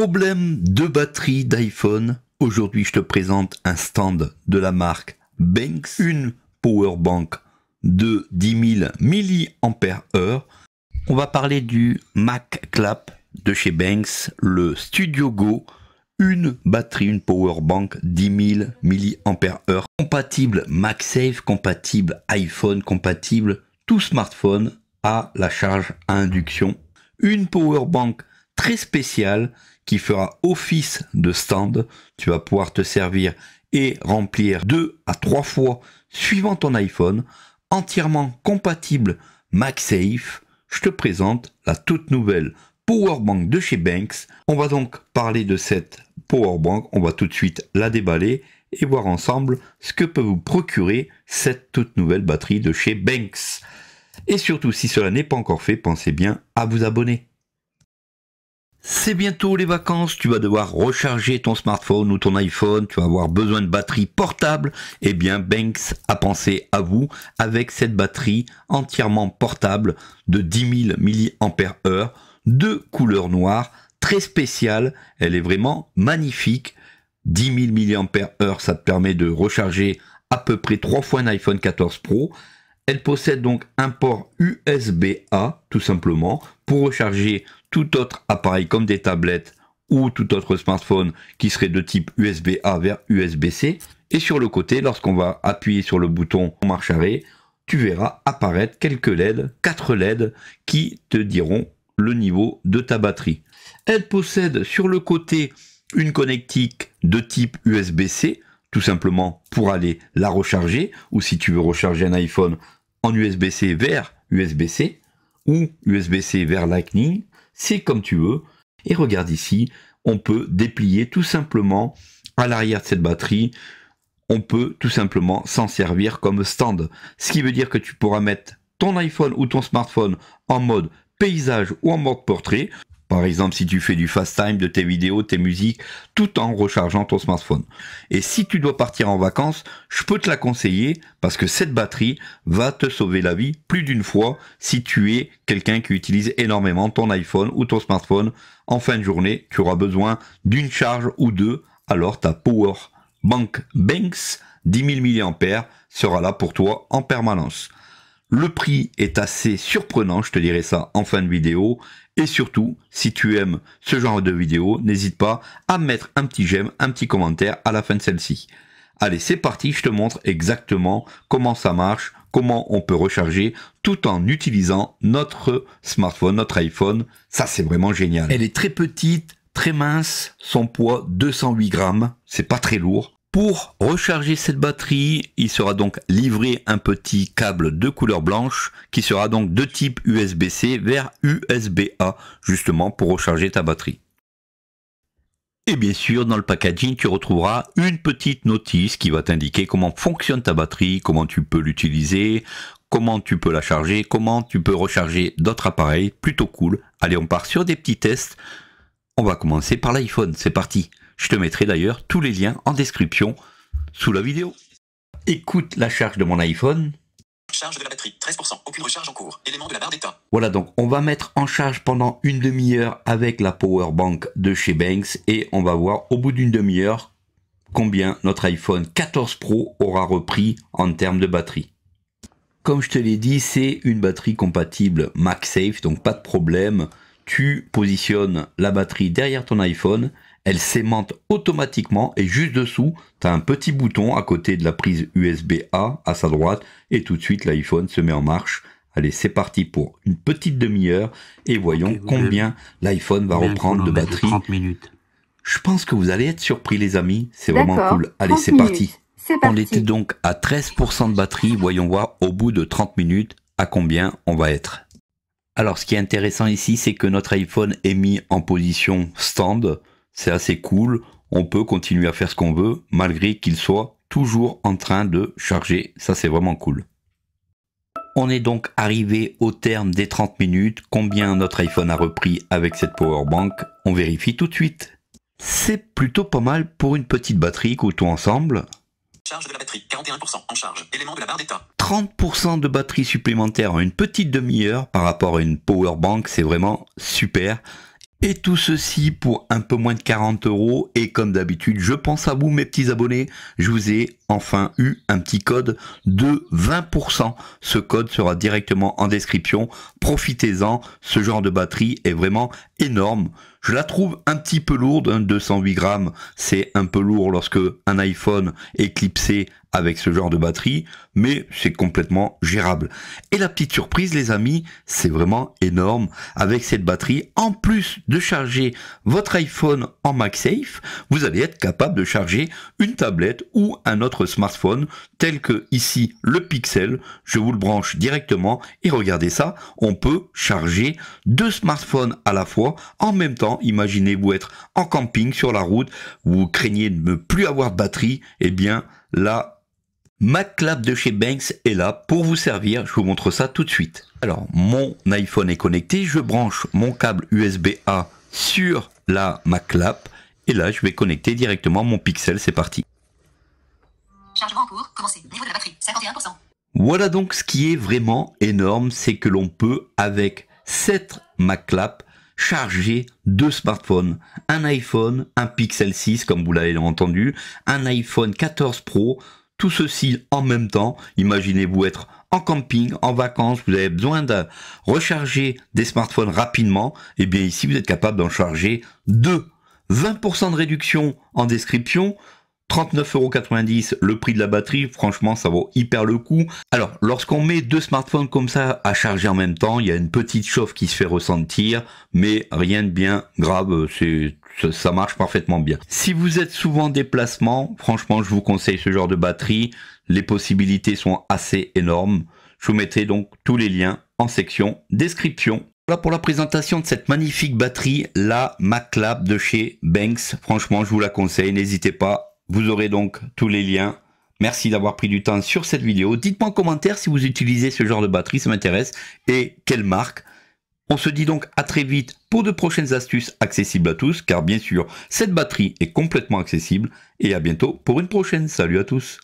Problème de batterie d'iPhone. Aujourd'hui, je te présente un stand de la marque Banks, une power bank de 10 000 mAh. On va parler du Mac Clap de chez Banks, le Studio Go, une batterie, une power bank 10 000 mAh, compatible MacSafe, compatible iPhone, compatible tout smartphone à la charge à induction. Une power bank très spécial qui fera office de stand. Tu vas pouvoir te servir et remplir deux à trois fois suivant ton iPhone, entièrement compatible MagSafe. Je te présente la toute nouvelle Powerbank de chez Banks. On va donc parler de cette Powerbank, on va tout de suite la déballer et voir ensemble ce que peut vous procurer cette toute nouvelle batterie de chez Banks. Et surtout, si cela n'est pas encore fait, pensez bien à vous abonner. C'est bientôt les vacances, tu vas devoir recharger ton smartphone ou ton iPhone, tu vas avoir besoin de batterie portable. Eh bien, Banks a pensé à vous avec cette batterie entièrement portable de 10 000 mAh de couleur noire, très spéciale. Elle est vraiment magnifique. 10 000 mAh, ça te permet de recharger à peu près trois fois un iPhone 14 Pro. Elle possède donc un port USB-A, tout simplement, pour recharger tout autre appareil comme des tablettes ou tout autre smartphone qui serait de type USB-A vers USB-C. Et sur le côté, lorsqu'on va appuyer sur le bouton marche arrêt, tu verras apparaître quelques LED, 4 LED, qui te diront le niveau de ta batterie. Elle possède sur le côté une connectique de type USB-C, tout simplement pour aller la recharger, ou si tu veux recharger un iPhone en USB-C vers USB-C ou USB-C vers Lightning, c'est comme tu veux. Et regarde ici, on peut déplier tout simplement à l'arrière de cette batterie, on peut tout simplement s'en servir comme stand. Ce qui veut dire que tu pourras mettre ton iPhone ou ton smartphone en mode paysage ou en mode portrait. Par exemple, si tu fais du fast time de tes vidéos, tes musiques, tout en rechargeant ton smartphone. Et si tu dois partir en vacances, je peux te la conseiller parce que cette batterie va te sauver la vie plus d'une fois si tu es quelqu'un qui utilise énormément ton iPhone ou ton smartphone. En fin de journée, tu auras besoin d'une charge ou deux. Alors ta Power Bank Banks 10 000 mAh sera là pour toi en permanence. Le prix est assez surprenant, je te dirai ça en fin de vidéo, et surtout, si tu aimes ce genre de vidéo, n'hésite pas à mettre un petit j'aime, un petit commentaire à la fin de celle-ci. Allez, c'est parti, je te montre exactement comment ça marche, comment on peut recharger tout en utilisant notre smartphone, notre iPhone. Ça, c'est vraiment génial. Elle est très petite, très mince, son poids 208 grammes, c'est pas très lourd. Pour recharger cette batterie, il sera donc livré un petit câble de couleur blanche qui sera donc de type USB-C vers USB-A justement pour recharger ta batterie. Et bien sûr, dans le packaging, tu retrouveras une petite notice qui va t'indiquer comment fonctionne ta batterie, comment tu peux l'utiliser, comment tu peux la charger, comment tu peux recharger d'autres appareils. Plutôt cool. Allez, on part sur des petits tests. On va commencer par l'iPhone. C'est parti. Je te mettrai d'ailleurs tous les liens en description sous la vidéo. Écoute la charge de mon iPhone. Charge de la batterie, 13%, aucune recharge en cours, élément de la barre Voilà donc, on va mettre en charge pendant une demi-heure avec la power bank de chez Banks et on va voir au bout d'une demi-heure combien notre iPhone 14 Pro aura repris en termes de batterie. Comme je te l'ai dit, c'est une batterie compatible MagSafe, donc pas de problème. Tu positionnes la batterie derrière ton iPhone elle s'aimante automatiquement et juste dessous, tu as un petit bouton à côté de la prise USB-A à sa droite et tout de suite l'iPhone se met en marche. Allez, c'est parti pour une petite demi-heure et voyons combien l'iPhone va reprendre de batterie. Je pense que vous allez être surpris les amis, c'est vraiment cool. Allez, c'est parti. On était donc à 13% de batterie, voyons voir au bout de 30 minutes à combien on va être. Alors ce qui est intéressant ici, c'est que notre iPhone est mis en position stand, c'est assez cool, on peut continuer à faire ce qu'on veut malgré qu'il soit toujours en train de charger, ça c'est vraiment cool. On est donc arrivé au terme des 30 minutes, combien notre iPhone a repris avec cette power bank, on vérifie tout de suite. C'est plutôt pas mal pour une petite batterie, tout ensemble. Charge de la batterie, en charge, élément de la barre d'état. 30% de batterie supplémentaire en une petite demi-heure par rapport à une power bank, c'est vraiment super. Et tout ceci pour un peu moins de 40 euros. Et comme d'habitude, je pense à vous, mes petits abonnés. Je vous ai enfin eu un petit code de 20%. Ce code sera directement en description. Profitez-en. Ce genre de batterie est vraiment énorme. Je la trouve un petit peu lourde. 208 hein, grammes, c'est un peu lourd lorsque un iPhone est clipsé avec ce genre de batterie, mais c'est complètement gérable. Et la petite surprise les amis, c'est vraiment énorme avec cette batterie. En plus de charger votre iPhone en MagSafe, vous allez être capable de charger une tablette ou un autre smartphone tel que ici le Pixel. Je vous le branche directement et regardez ça, on peut charger deux smartphones à la fois en même temps. Imaginez-vous être en camping sur la route, vous craignez de ne plus avoir de batterie, eh bien là MacLab de chez Banks est là pour vous servir, je vous montre ça tout de suite. Alors mon iPhone est connecté, je branche mon câble USB A sur la MacLab et là je vais connecter directement mon Pixel, c'est parti. en cours, batterie, Voilà donc ce qui est vraiment énorme, c'est que l'on peut avec cette MacLab charger deux smartphones, un iPhone, un Pixel 6 comme vous l'avez entendu, un iPhone 14 Pro, tout ceci en même temps. Imaginez-vous être en camping, en vacances, vous avez besoin de recharger des smartphones rapidement. Et eh bien ici, vous êtes capable d'en charger deux. 20% de réduction en description, 39,90€ le prix de la batterie, franchement ça vaut hyper le coup. Alors lorsqu'on met deux smartphones comme ça à charger en même temps, il y a une petite chauffe qui se fait ressentir, mais rien de bien grave, c'est ça marche parfaitement bien. Si vous êtes souvent en déplacement, franchement je vous conseille ce genre de batterie, les possibilités sont assez énormes. Je vous mettrai donc tous les liens en section description. Voilà pour la présentation de cette magnifique batterie, la MacLab de chez Banks. Franchement, je vous la conseille. N'hésitez pas vous aurez donc tous les liens. Merci d'avoir pris du temps sur cette vidéo. Dites-moi en commentaire si vous utilisez ce genre de batterie, ça m'intéresse, et quelle marque. On se dit donc à très vite pour de prochaines astuces accessibles à tous, car bien sûr, cette batterie est complètement accessible, et à bientôt pour une prochaine. Salut à tous